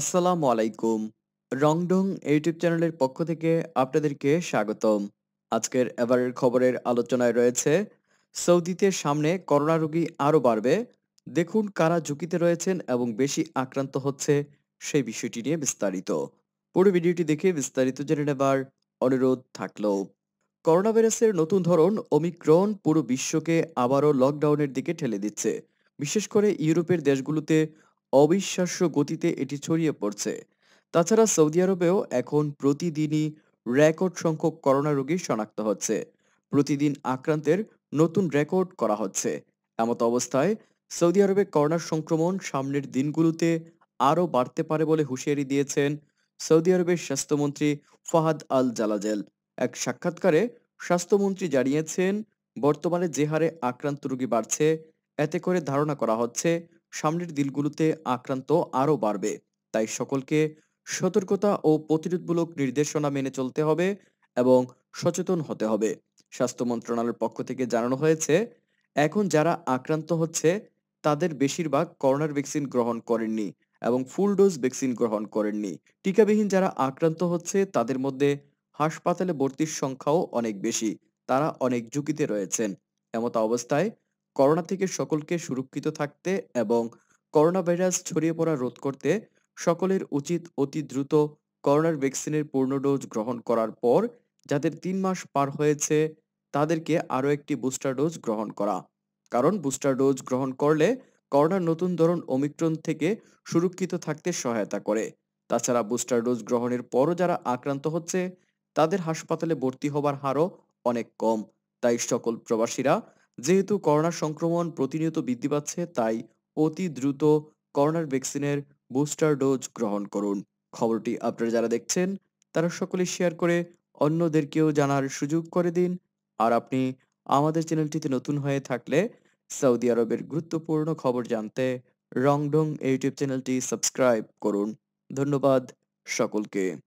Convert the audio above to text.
আসসালামু আলাইকুম রংডং ইউটিউব চ্যানেলের পক্ষ থেকে আপনাদেরকে স্বাগতম আজকের এবারের খবরের আলোচনায় রয়েছে সৌদিতে সামনে করোনা রোগী আরও বাড়বে দেখুন কারা ঝুঁকিতে রয়েছেন এবং বেশি আক্রান্ত হচ্ছে সেই বিষয়টি নিয়ে বিস্তারিত পুরো ভিডিওটি দেখে বিস্তারিত জেনে নেবার অনুরোধ থাকল করোনা ভাইরাসের নতুন ধরন অমিক্রন পুরো বিশ্বকে আবারও লকডাউনের দিকে ঠেলে দিচ্ছে বিশেষ করে ইউরোপের দেশগুলোতে অবিশ্বাস্য গতিতে এটি ছড়িয়ে পড়ছে তাছাড়া সৌদি আরবেও এখন প্রতিদিনই রেকর্ড সংখ্যক করোনা রোগী শনাক্ত হচ্ছে প্রতিদিন আক্রান্তের নতুন রেকর্ড করা হচ্ছে এমত অবস্থায় সৌদি আরবে করোনার সংক্রমণ সামনের দিনগুলোতে আরও বাড়তে পারে বলে হুঁশিয়ারি দিয়েছেন সৌদি আরবের স্বাস্থ্যমন্ত্রী ফাহাদ আল জালাজেল এক সাক্ষাৎকারে স্বাস্থ্যমন্ত্রী জানিয়েছেন বর্তমানে যে হারে আক্রান্ত রোগী বাড়ছে এতে করে ধারণা করা হচ্ছে সামনের দিনগুলোতে আক্রান্ত আরও বাড়বে তাই সকলকে সতর্কতা ও প্রতিরোধমূলক নির্দেশনা মেনে চলতে হবে এবং সচেতন হতে হবে স্বাস্থ্য মন্ত্রণালয়ের পক্ষ থেকে জানানো হয়েছে এখন যারা আক্রান্ত হচ্ছে তাদের বেশিরভাগ করোনার ভ্যাকসিন গ্রহণ করেননি এবং ফুল ডোজ ভ্যাকসিন গ্রহণ করেননি টিকাবিহীন যারা আক্রান্ত হচ্ছে তাদের মধ্যে হাসপাতালে ভর্তির সংখ্যাও অনেক বেশি তারা অনেক ঝুঁকিতে রয়েছেন এমতা অবস্থায় করোনা থেকে সকলকে সুরক্ষিত থাকতে এবং করোনা ভাইরাস ছড়িয়ে পড়া রোধ করতে সকলের উচিত অতি দ্রুত করোনার ভ্যাকসিনের পূর্ণ ডোজ গ্রহণ করার পর যাদের তিন মাস পার হয়েছে তাদেরকে আরও একটি বুস্টার ডোজ গ্রহণ করা কারণ বুস্টার ডোজ গ্রহণ করলে করোনার নতুন ধরন ওমিক্রন থেকে সুরক্ষিত থাকতে সহায়তা করে তাছাড়া বুস্টার ডোজ গ্রহণের পরও যারা আক্রান্ত হচ্ছে তাদের হাসপাতালে ভর্তি হবার হারও অনেক কম তাই সকল প্রবাসীরা যেহেতু করোনা সংক্রমণ প্রতিনিয়ত বৃদ্ধি পাচ্ছে তাই অতি দ্রুত করোনার ভ্যাকসিনের বুস্টার ডোজ গ্রহণ করুন খবরটি আপনারা যারা দেখছেন তারা সকলে শেয়ার করে অন্যদেরকেও জানার সুযোগ করে দিন আর আপনি আমাদের চ্যানেলটিতে নতুন হয়ে থাকলে সৌদি আরবের গুরুত্বপূর্ণ খবর জানতে রংডং ইউটিউব চ্যানেলটি সাবস্ক্রাইব করুন ধন্যবাদ সকলকে